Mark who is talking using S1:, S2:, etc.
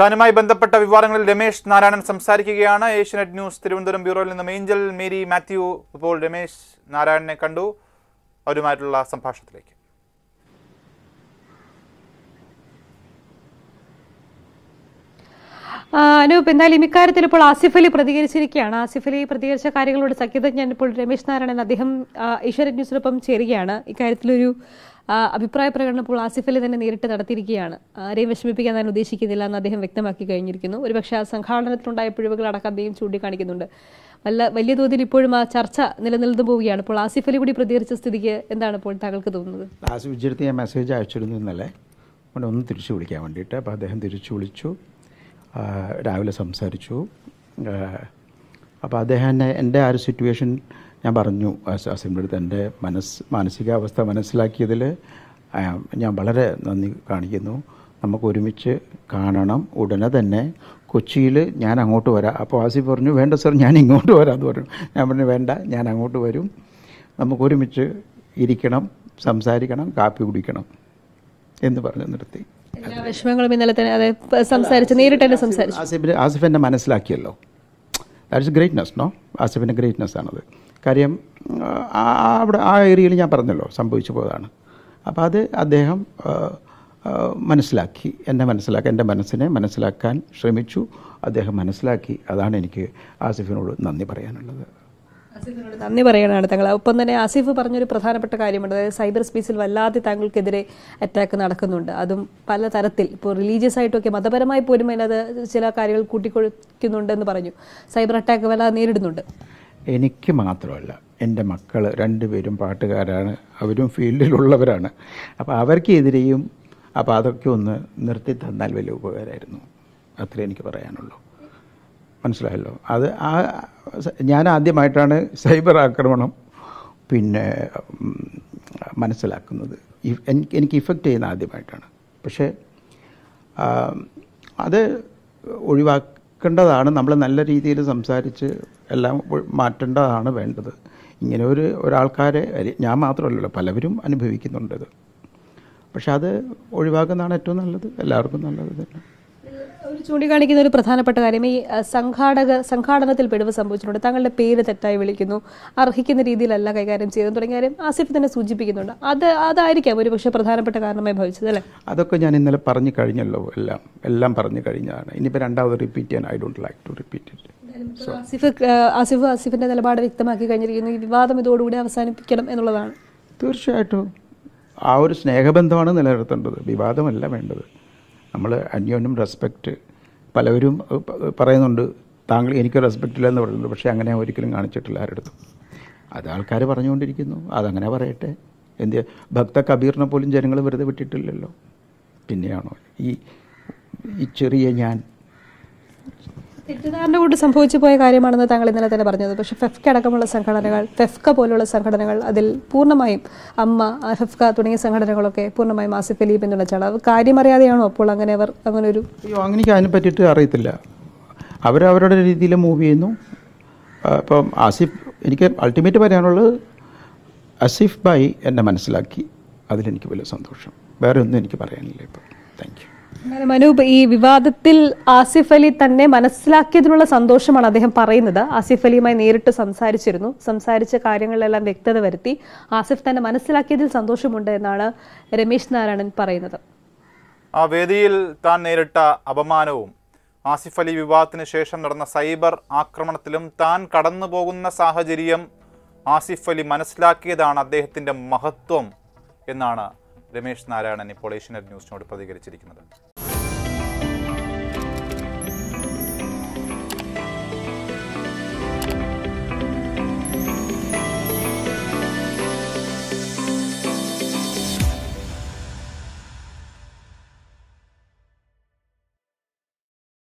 S1: താനുമായി ബന്ധപ്പെട്ട വിവാദങ്ങളിൽ രമേശ് നാരായണൻ സംസാരിക്കുകയാണ് ഏഷ്യനെറ്റ് ന്യൂസ് തിരുവനന്തപുരം ബ്യൂറോയിൽ നിന്നും ഏഞ്ചൽ മേരി മാത്യു ഇപ്പോൾ രമേശ് നാരായണനെ കണ്ടു അവരുമായിട്ടുള്ള സംഭാഷണത്തിലേക്ക്
S2: അനൂപ് എന്തായാലും ഇക്കാര്യത്തിൽ ഇപ്പോൾ ആസിഫ് അലി പ്രതികരിച്ചിരിക്കുകയാണ് ആസിഫ് അലി പ്രതികരിച്ച കാര്യങ്ങളോട് സഖ്യതജ്ഞൻ ഇപ്പോൾ രമേശ് നാരായണൻ അദ്ദേഹം ഈശ്വരൻ ന്യൂസിനൊപ്പം ചേരുകയാണ് ഇക്കാര്യത്തിലൊരു അഭിപ്രായ പ്രകടനം ഇപ്പോൾ ആസിഫലി തന്നെ നേരിട്ട് നടത്തിയിരിക്കുകയാണ് ആരെയും വിഷമിപ്പിക്കാൻ ഞാൻ ഉദ്ദേശിക്കുന്നില്ല എന്ന് അദ്ദേഹം വ്യക്തമാക്കി കഴിഞ്ഞിരിക്കുന്നു ഒരുപക്ഷെ ആ സംഘാടനത്തിലുണ്ടായ പിഴവുകൾ അടക്കം അദ്ദേഹം ചൂണ്ടിക്കാണിക്കുന്നുണ്ട് വല്ല വലിയ തോതിൽ ഇപ്പോഴും ആ ചർച്ച നിലനിൽന്നു പോവുകയാണ് ഇപ്പോൾ ആസിഫ് അലി കൂടി പ്രതികരിച്ച സ്ഥിതിക്ക് എന്താണ് ഇപ്പോൾ താങ്കൾക്ക് തോന്നുന്നത്
S3: ആസിഫ് വിജയത്ത് ഞാൻ മെസ്സേജ് അയച്ചിരുന്നു ഇന്നലെ ഒന്ന് തിരിച്ചു വിളിക്കാൻ വേണ്ടിയിട്ട് അപ്പോൾ അദ്ദേഹം തിരിച്ചു വിളിച്ചു രാവിലെ സംസാരിച്ചു അപ്പോൾ അദ്ദേഹം എൻ്റെ ആ ഒരു സിറ്റുവേഷൻ ഞാൻ പറഞ്ഞു അസംബ്ലിയുടെ അടുത്ത് എൻ്റെ മനസ്സ് മാനസികാവസ്ഥ മനസ്സിലാക്കിയതിൽ ഞാൻ വളരെ നന്ദി കാണിക്കുന്നു നമുക്ക് ഒരുമിച്ച് കാണണം ഉടനെ തന്നെ കൊച്ചിയിൽ ഞാൻ അങ്ങോട്ട് വരാം അപ്പോൾ ആസി പറഞ്ഞു വേണ്ട സർ ഞാൻ ഇങ്ങോട്ട് വരാം എന്ന് പറഞ്ഞു ഞാൻ പറഞ്ഞു വേണ്ട ഞാൻ അങ്ങോട്ട് വരും നമുക്ക് ഒരുമിച്ച് ഇരിക്കണം സംസാരിക്കണം കാപ്പി കുടിക്കണം എന്ന് പറഞ്ഞ് നിർത്തി
S2: വിഷമങ്ങളും ഇന്നലെ തന്നെ അതെ സംസാരിച്ച് നേരിട്ട് തന്നെ സംസാരിച്ചു
S3: ആസിഫ് ആസിഫ് എന്നെ മനസ്സിലാക്കിയല്ലോ ദാറ്റ്സ് ഗ്രേറ്റ്നെസ് നോ ആസിഫിൻ്റെ ഗ്രേറ്റ്നെസ് ആണത് കാര്യം അവിടെ ആ ഏരിയയിൽ ഞാൻ പറഞ്ഞല്ലോ സംഭവിച്ചു പോയതാണ് അപ്പോൾ അത് അദ്ദേഹം മനസ്സിലാക്കി എന്നെ മനസ്സിലാക്കി എൻ്റെ മനസ്സിനെ മനസ്സിലാക്കാൻ ശ്രമിച്ചു അദ്ദേഹം മനസ്സിലാക്കി അതാണ് എനിക്ക് ആസിഫിനോട് നന്ദി പറയാനുള്ളത്
S2: ആസിഫിനോട് നന്ദി പറയാനാണ് തങ്ങൾ ഒപ്പം തന്നെ ആസിഫ് പറഞ്ഞൊരു പ്രധാനപ്പെട്ട കാര്യമുണ്ട് അതായത് സൈബർ സ്പേസിൽ വല്ലാതെ താങ്കൾക്കെതിരെ അറ്റാക്ക് നടക്കുന്നുണ്ട് അതും പല തരത്തിൽ ഇപ്പോൾ റിലീജിയസ് ആയിട്ടൊക്കെ മതപരമായി പോലും അതിനകത്ത് ചില കാര്യങ്ങൾ കൂട്ടിക്കൊഴിക്കുന്നുണ്ടെന്ന് പറഞ്ഞു സൈബർ അറ്റാക്ക് വല്ലാതെ നേരിടുന്നുണ്ട്
S3: എനിക്ക് മാത്രമല്ല എൻ്റെ മക്കൾ രണ്ടുപേരും പാട്ടുകാരാണ് അവരും ഫീൽഡിലുള്ളവരാണ് അപ്പോൾ അവർക്കെതിരെയും അപ്പോൾ അതൊക്കെ ഒന്ന് നിർത്തി തന്നാൽ വലിയ ഉപകാരമായിരുന്നു അത്രേ എനിക്ക് പറയാനുള്ളൂ മനസ്സിലായല്ലോ അത് ആ ഞാൻ ആദ്യമായിട്ടാണ് സൈബർ ആക്രമണം പിന്നെ മനസ്സിലാക്കുന്നത് എനിക്ക് ഇഫക്റ്റ് ചെയ്യുന്ന ആദ്യമായിട്ടാണ് പക്ഷേ അത് ഒഴിവാക്ക നോക്കേണ്ടതാണ് നമ്മൾ നല്ല രീതിയിൽ സംസാരിച്ച് എല്ലാം മാറ്റേണ്ടതാണ് വേണ്ടത് ഇങ്ങനെ ഒരു ഒരാൾക്കാരെ ഞാൻ മാത്രമല്ലല്ലോ പലവരും അനുഭവിക്കുന്നുണ്ടത് പക്ഷെ അത് ഒഴിവാക്കുന്നതാണ് ഏറ്റവും നല്ലത് എല്ലാവർക്കും നല്ലത്
S1: തന്നെ
S2: ചൂണ്ടിക്കാണിക്കുന്ന ഒരു പ്രധാനപ്പെട്ട കാര്യം ഈ സംഘാടക സംഘാടനത്തിൽ പിടിവ് സംഭവിച്ചിട്ടുണ്ട് തങ്ങളുടെ പേര് തെറ്റായി വിളിക്കുന്നു അർഹിക്കുന്ന രീതിയിലല്ല കൈകാര്യം ചെയ്തെന്ന് തുടങ്ങിയ കാര്യം ആസിഫ് തന്നെ സൂചിപ്പിക്കുന്നുണ്ട് അത് അതായിരിക്കാം ഒരു പക്ഷേ പ്രധാനപ്പെട്ട കാരണമായി ഭവിച്ചത് അല്ലേ
S3: അതൊക്കെ ഞാൻ ഇന്നലെ പറഞ്ഞു കഴിഞ്ഞല്ലോ എല്ലാം എല്ലാം പറഞ്ഞു കഴിഞ്ഞാണ് ഇനിയിപ്പോൾ രണ്ടാമത് റിപ്പീറ്റ് ചെയ്യാൻ I don't like to repeat it
S2: Asif Asif ആസിഫിന്റെ നിലപാട് വ്യക്തമാക്കി കഴിഞ്ഞിരിക്കുന്നു ഈ വിവാദം ഇതോടുകൂടി അവസാനിപ്പിക്കണം എന്നുള്ളതാണ് തീർച്ചയായിട്ടും
S3: ആ ഒരു സ്നേഹബന്ധമാണ് നിലനിർത്തേണ്ടത് വിവാദമല്ല വേണ്ടത് നമ്മൾ അന്യോന്യം റെസ്പെക്റ്റ് പലവരും പറയുന്നുണ്ട് താങ്കൾ എനിക്ക് റെസ്പെക്റ്റ് എന്ന് പറയുന്നുണ്ട് പക്ഷേ അങ്ങനെ ഒരിക്കലും കാണിച്ചിട്ടില്ല ആരെടുത്തും അത് ആൾക്കാർ പറഞ്ഞുകൊണ്ടിരിക്കുന്നു അതങ്ങനെ പറയട്ടെ എന്ത് ഭക്ത കബീറിനെ പോലും ജനങ്ങൾ വെറുതെ വിട്ടിട്ടില്ലല്ലോ പിന്നെയാണോ ഈ ഈ ചെറിയ ഞാൻ
S2: തെറ്റിദ്ധാരണ കൊണ്ട് സംഭവിച്ചു പോയ കാര്യമാണെന്ന് താങ്കൾ ഇന്നലെ തന്നെ പറഞ്ഞത് പക്ഷേ ഫെഫ്ക അടക്കമുള്ള സംഘടനകൾ ഫെഫ്ക പോലുള്ള സംഘടനകൾ അതിൽ പൂർണ്ണമായും അമ്മ ഫെഫ്ക തുടങ്ങിയ സംഘടനകളൊക്കെ പൂർണ്ണമായും ആസിഫ് അലി പിന്തുണച്ചാണ് അത് കാര്യമറിയാതെയാണോ അപ്പോൾ അങ്ങനെ അവർ അങ്ങനെ ഒരു
S3: അയ്യോ അങ്ങനെ അതിനെ പറ്റിയിട്ട് അറിയത്തില്ല അവരവരുടെ രീതിയിൽ മൂവ് ചെയ്യുന്നു അപ്പം ആസിഫ് എനിക്ക് അൾട്ടിമേറ്റ് പറയാനുള്ളത് അസിഫ് ബായി എന്നെ മനസ്സിലാക്കി അതിലെനിക്ക് വലിയ സന്തോഷം വേറെ ഒന്നും എനിക്ക് പറയാനില്ല ഇപ്പോൾ
S2: താങ്ക് യു മനൂപ് ഈ വിവാദത്തിൽ ആസിഫ് അലി തന്നെ മനസ്സിലാക്കിയതിനുള്ള സന്തോഷമാണ് അദ്ദേഹം പറയുന്നത് ആസിഫ് അലിയുമായി നേരിട്ട് സംസാരിച്ചിരുന്നു സംസാരിച്ച കാര്യങ്ങളിലെല്ലാം വ്യക്തത വരുത്തി ആസിഫ് തന്നെ മനസ്സിലാക്കിയതിൽ സന്തോഷമുണ്ട് എന്നാണ് രമേശ് നാരായണൻ പറയുന്നത്
S1: ആ വേദിയിൽ താൻ നേരിട്ട അപമാനവും ആസിഫ് അലി വിവാദത്തിന് ശേഷം നടന്ന സൈബർ ആക്രമണത്തിലും താൻ കടന്നു പോകുന്ന സാഹചര്യം ആസിഫ് അലി മനസ്സിലാക്കിയതാണ് അദ്ദേഹത്തിൻ്റെ മഹത്വം എന്നാണ് രമേശ് നാരായണൻ ഇപ്പോൾ ഏഷ്യനെറ്റ് ന്യൂസിനോട് പ്രതികരിച്ചിരിക്കുന്നത്